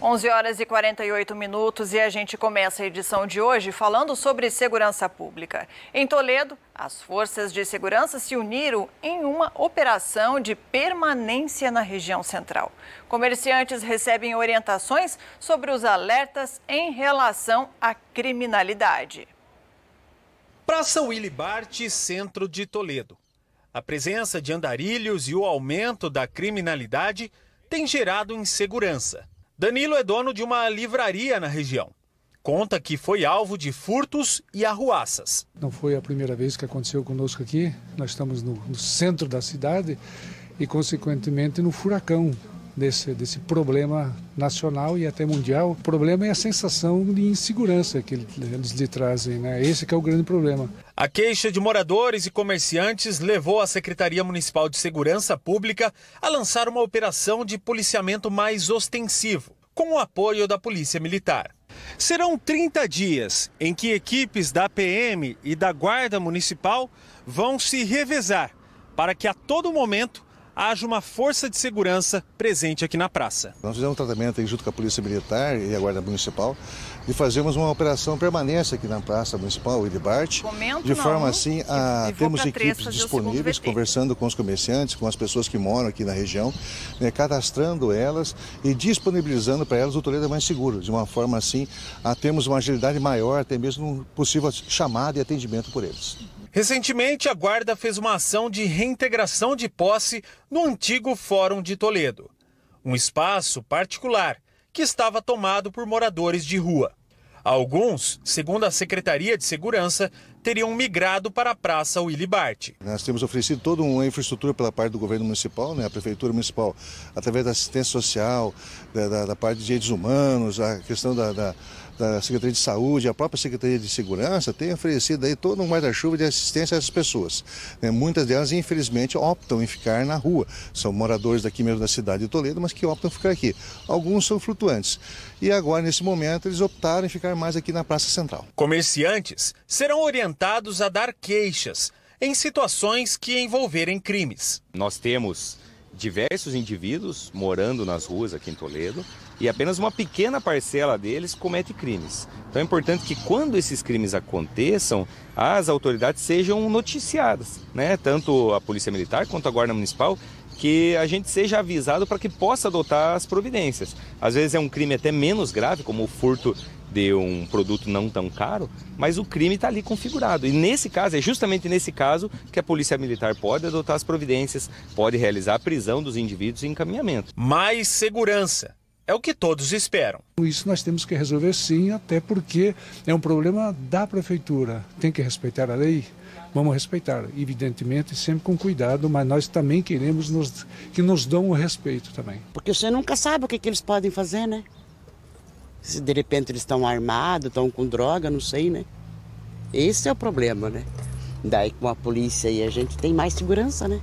11 horas e 48 minutos e a gente começa a edição de hoje falando sobre segurança pública. Em Toledo, as forças de segurança se uniram em uma operação de permanência na região central. Comerciantes recebem orientações sobre os alertas em relação à criminalidade. Praça Willy Bart, centro de Toledo. A presença de andarilhos e o aumento da criminalidade tem gerado insegurança. Danilo é dono de uma livraria na região. Conta que foi alvo de furtos e arruaças. Não foi a primeira vez que aconteceu conosco aqui. Nós estamos no, no centro da cidade e, consequentemente, no furacão desse, desse problema nacional e até mundial. O problema é a sensação de insegurança que eles lhe trazem, né? Esse é o grande problema. A queixa de moradores e comerciantes levou a Secretaria Municipal de Segurança Pública a lançar uma operação de policiamento mais ostensivo com o apoio da Polícia Militar. Serão 30 dias em que equipes da PM e da Guarda Municipal vão se revezar para que a todo momento haja uma força de segurança presente aqui na praça. Nós fizemos um tratamento junto com a Polícia Militar e a Guarda Municipal e fazemos uma operação permanente aqui na Praça Municipal Wilibart, de forma não, assim a termos equipes disponíveis, conversando com os comerciantes, com as pessoas que moram aqui na região, né, cadastrando elas e disponibilizando para elas o Toledo mais seguro, de uma forma assim a termos uma agilidade maior, até mesmo um possível chamada e atendimento por eles. Recentemente, a Guarda fez uma ação de reintegração de posse no antigo Fórum de Toledo, um espaço particular que estava tomado por moradores de rua. Alguns, segundo a Secretaria de Segurança, teriam migrado para a Praça Willy Bart. Nós temos oferecido toda uma infraestrutura pela parte do governo municipal, né, a prefeitura municipal, através da assistência social, da, da, da parte de direitos humanos, a questão da, da da Secretaria de Saúde, a própria Secretaria de Segurança tem oferecido aí todo um guarda-chuva de assistência a essas pessoas. Né? Muitas delas, infelizmente, optam em ficar na rua. São moradores daqui mesmo da cidade de Toledo, mas que optam ficar aqui. Alguns são flutuantes. E agora, nesse momento, eles optaram em ficar mais aqui na Praça Central. Comerciantes serão orientados orientados a dar queixas em situações que envolverem crimes. Nós temos diversos indivíduos morando nas ruas aqui em Toledo e apenas uma pequena parcela deles comete crimes. Então é importante que quando esses crimes aconteçam, as autoridades sejam noticiadas, né? Tanto a Polícia Militar quanto a Guarda Municipal, que a gente seja avisado para que possa adotar as providências. Às vezes é um crime até menos grave, como o furto de um produto não tão caro, mas o crime está ali configurado. E nesse caso, é justamente nesse caso que a Polícia Militar pode adotar as providências, pode realizar a prisão dos indivíduos e encaminhamento. Mais segurança. É o que todos esperam. Isso nós temos que resolver sim, até porque é um problema da prefeitura. Tem que respeitar a lei. Vamos respeitar, evidentemente, sempre com cuidado, mas nós também queremos nos, que nos dão o respeito também. Porque você nunca sabe o que, que eles podem fazer, né? Se de repente eles estão armados, estão com droga, não sei, né? Esse é o problema, né? Daí com a polícia aí a gente tem mais segurança, né?